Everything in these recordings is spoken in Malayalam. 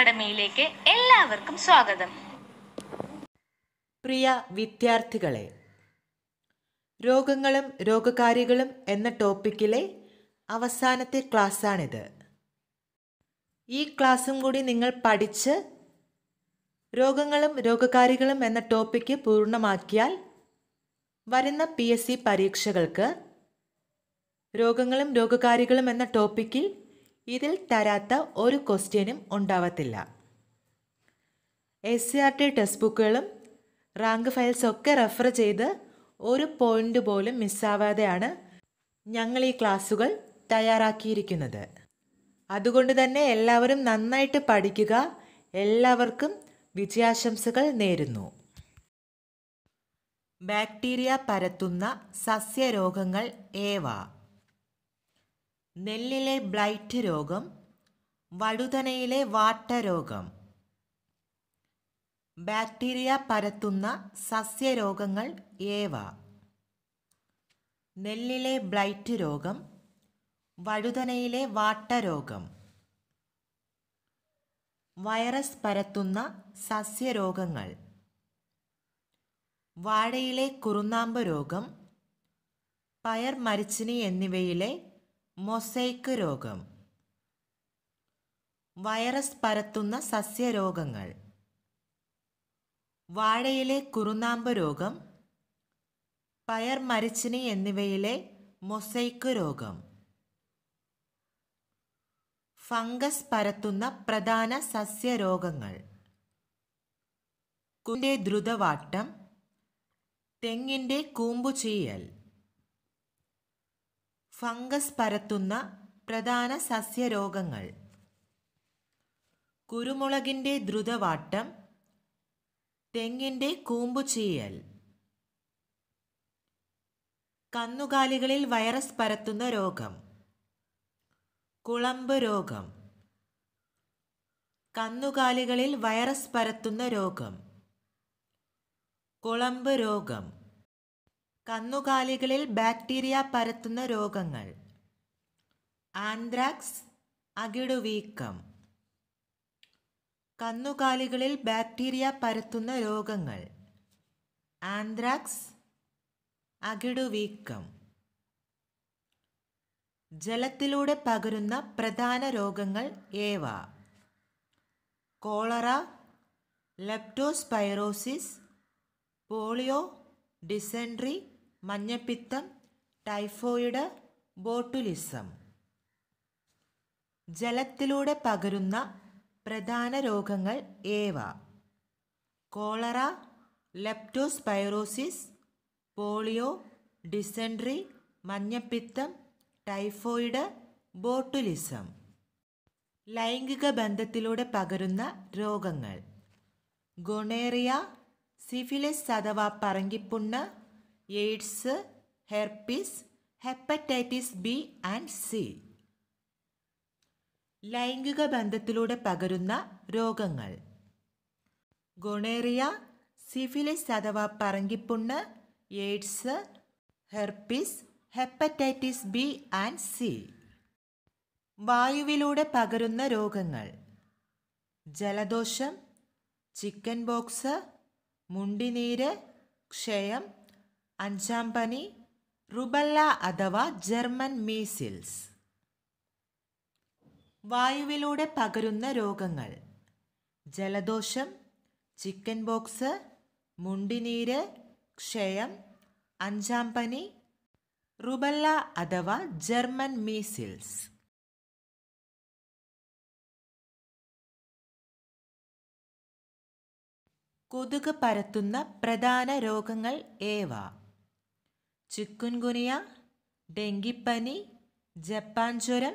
അക്കാഡമിയിലേക്ക് എല്ലാവർക്കും സ്വാഗതം പ്രിയ വിദ്യാർത്ഥികളെ രോഗങ്ങളും രോഗകാരികളും എന്ന ടോപ്പിക്കിലെ അവസാനത്തെ ക്ലാസ്സാണിത് ഈ ക്ലാസ്സും കൂടി നിങ്ങൾ പഠിച്ച് രോഗങ്ങളും രോഗകാരികളും എന്ന ടോപ്പിക്ക് പൂർണ്ണമാക്കിയാൽ വരുന്ന പി എസ് സി പരീക്ഷകൾക്ക് രോഗങ്ങളും രോഗകാരികളും എന്ന ടോപ്പിക്കിൽ ഇതിൽ തരാത്ത ഒരു ക്വസ്റ്റ്യനും ഉണ്ടാവത്തില്ല S C R T text ബുക്കുകളും റാങ്ക് ഫയൽസ് ഒക്കെ റെഫർ ചെയ്ത് ഒരു പോയിന്റ് പോലും മിസ്സാവാതെയാണ് ഞങ്ങൾ ഈ ക്ലാസ്സുകൾ തയ്യാറാക്കിയിരിക്കുന്നത് അതുകൊണ്ട് തന്നെ എല്ലാവരും നന്നായിട്ട് പഠിക്കുക എല്ലാവർക്കും വിജയാശംസകൾ നേരുന്നു ബാക്ടീരിയ പരത്തുന്ന സസ്യരോഗങ്ങൾ ഏവ നെല്ലിലെ ബ്ലൈറ്റ് രോഗം വഴുതനയിലെ വാട്ടരോഗം ബാക്ടീരിയ പരത്തുന്ന സസ്യരോഗങ്ങൾ ഏവ നെല്ലിലെ ബ്ലൈറ്റ് രോഗം വഴുതനയിലെ വാട്ടരോഗം വൈറസ് പരത്തുന്ന സസ്യരോഗങ്ങൾ വാഴയിലെ കുറുനാമ്പ് രോഗം പയർ മരിച്ചിനി എന്നിവയിലെ മൊസൈക്ക് രോഗം വൈറസ് പരത്തുന്ന സസ്യരോഗങ്ങൾ വാഴയിലെ കുറുനാമ്പ് രോഗം പയർ മരിച്ചിനി എന്നിവയിലെ മൊസൈക്ക് രോഗം ഫംഗസ് പരത്തുന്ന പ്രധാന സസ്യരോഗങ്ങൾ കുന്റെ ദ്രുതവാട്ടം തെങ്ങിൻ്റെ കൂമ്പുചീയൽ ഫംഗസ് പരത്തുന്ന പ്രധാന സസ്യരോഗങ്ങൾ കുരുമുളകിൻ്റെ ദ്രുതവാട്ടം തെങ്ങിൻ്റെ കൂമ്പുചീയൽ കന്നുകാലികളിൽ വൈറസ് പരത്തുന്ന രോഗം കുളമ്പ് രോഗം കന്നുകാലികളിൽ വൈറസ് പരത്തുന്ന രോഗം കുളമ്പ് രോഗം കന്നുകാലികളിൽ ബാക്ടീരിയ പരത്തുന്ന രോഗങ്ങൾ ആന്ത്രാക്സ് അകിടുവീക്കം കന്നുകാലികളിൽ ബാക്ടീരിയ പരത്തുന്ന രോഗങ്ങൾ ആന്ത്രാക്സ് അകിടുവീക്കം ജലത്തിലൂടെ പകരുന്ന പ്രധാന രോഗങ്ങൾ ഏവ കോളറ ലെപ്റ്റോസ്പൈറോസിസ് പോളിയോ ഡിസെൻട്രി മഞ്ഞപ്പിത്തം ടൈഫോയിഡ് ബോട്ടുലിസം ജലത്തിലൂടെ പകരുന്ന പ്രധാന രോഗങ്ങൾ ഏവ കോളറ ലെപ്റ്റോസ്പൈറോസിസ് പോളിയോ ഡിസെൻട്രി മഞ്ഞപ്പിത്തം ടൈഫോയിഡ് ബോട്ടുലിസം ലൈംഗിക ബന്ധത്തിലൂടെ പകരുന്ന രോഗങ്ങൾ ഗൊണേറിയ സിഫിലിസ് അഥവാ പറങ്കിപ്പുണ്ണ് AIDS herpes hepatitis B and C ലൈംഗിക ബന്ധത്തിലൂടെ പകരുന്ന രോഗങ്ങൾ ഗൊണേറിയ സിഫിലിസ് അഥവാ പറങ്കിപ്പുണ്ണ് AIDS herpes hepatitis B and C വായുവിലൂടെ പകരുന്ന രോഗങ്ങൾ ജലദോഷം ചിക്കൻ ബോക്സ് മുണ്ടിനീര് ക്ഷയം അഞ്ചാം പനി റുബല്ല അഥവാ ജർമ്മൻ മീസിൽസ് വായുവിലൂടെ പകരുന്ന രോഗങ്ങൾ ജലദോഷം ചിക്കൻ ബോക്സ് മുണ്ടിനീര് ക്ഷയം അഞ്ചാം പനി റുബല്ല അഥവാ ജർമ്മൻ മീസിൽസ് കൊതുക് പരത്തുന്ന പ്രധാന രോഗങ്ങൾ ഏവ ചിക്കുൻഗുനിയ ഡെങ്കിപ്പനി ജപ്പാൻ ജ്വരം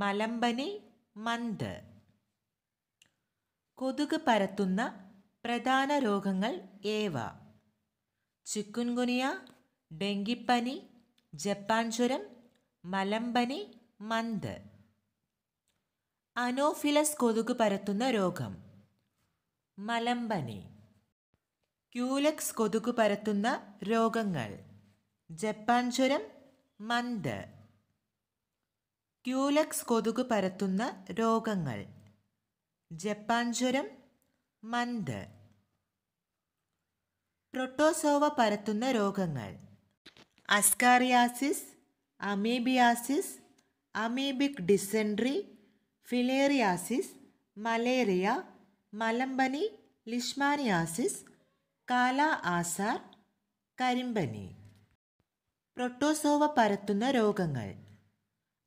മലമ്പനി മന്ത് കൊതുക് പരത്തുന്ന പ്രധാന രോഗങ്ങൾ ഏവ ചിക്കുൻഗുനിയ ഡെങ്കിപ്പനി ജപ്പാൻ ജ്വരം മലമ്പനി മന്ത് അനോഫിലസ് കൊതുക് പരത്തുന്ന രോഗം മലമ്പനി ക്യൂലക്സ് കൊതുക് പരത്തുന്ന രോഗങ്ങൾ ജപ്പാൻ ചുരം മന്ത് ക്യൂലക്സ് കൊതുക് പരത്തുന്ന രോഗങ്ങൾ ജപ്പാൻ ചുരം മന്ത് പ്രൊട്ടോസോവ പരത്തുന്ന രോഗങ്ങൾ ascariasis amoebiasis amoebic dysentery filariasis malaria മലമ്പനി ലിഷ്മാനിയാസിസ് കാല ആസാർ കരിമ്പനി പ്രൊട്ടോസോവ പരത്തുന്ന രോഗങ്ങൾ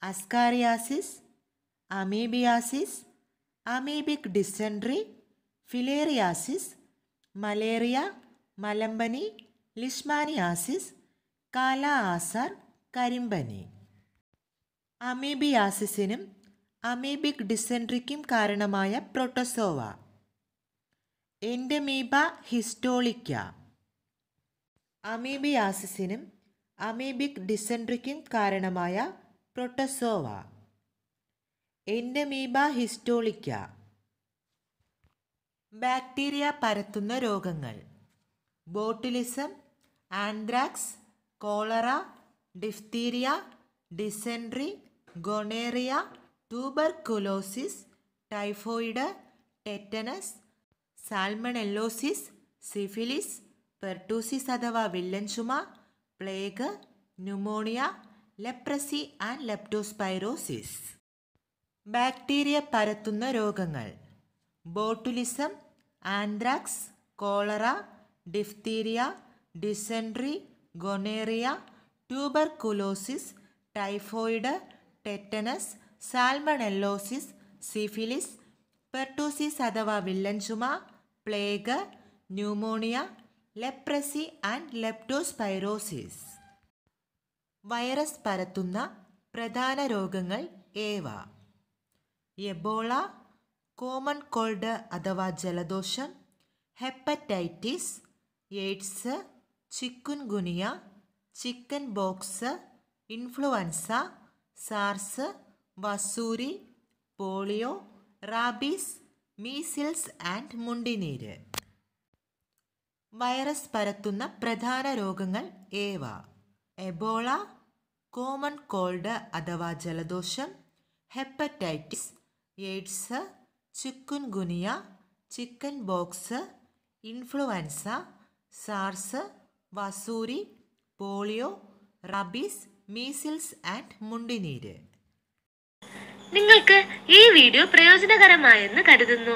ascariasis amoebiasis amoebic dysentery filariasis malaria മലമ്പനി ലിഷ്മാനിയാസിസ് കാല ആസർ കരിമ്പനി അമീബിയാസിസിനും അമീബിക് ഡിസെൻട്രിക്കും കാരണമായ പ്രൊട്ടസോവ എൻഡമീബ ഹിസ്റ്റോളിക്ക അമീബിയാസിസിനും അമീബിക് ഡിസെൻട്രിക്കും കാരണമായ പ്രൊട്ടസോവ എൻഡമീബ ഹിസ്റ്റോളിക്ക ബാക്ടീരിയ പരത്തുന്ന രോഗങ്ങൾ botulism anthrax cholera diphtheria dysentery gonorrhoea tuberculosis typhoid tetanus salmonellosis syphilis pertussis അഥവാ വില്ലൻ ചുമ plague pneumonia leprosy and leptospirosis bacteria പരത്തുന്ന രോഗങ്ങൾ botulism anthrax cholera diphtheria dysentery gonorrhoea tuberculosis typhoid tetanus salmonellosis syphilis pertussis അഥവാ വില്ലൻ ചുമ plague pneumonia leprosy and leptospirosis virus പരത്തുന്ന പ്രധാന രോഗങ്ങൾ ഏവ എബോള കോമൺ കോൾഡ് അഥവാ ജലദോഷം hepatitis AIDS chikungunya chicken pox influenza SARS വസൂരി polio rabies measles and മുണ്ടിനീര് virus പരത്തുന്ന പ്രധാന രോഗങ്ങൾ ഏവ എബോള കോമൺ കോൾഡ് അഥവാ ജലദോഷം hepatitis AIDS chikungunya chicken pox influenza SARS വസൂരി പോളിയോ റബീസ് മീസിൽസ് ആൻഡ് മുണ്ടിനീര് നിങ്ങൾക്ക് ഈ വീഡിയോ പ്രയോജനകരമായെന്ന് കരുതുന്നു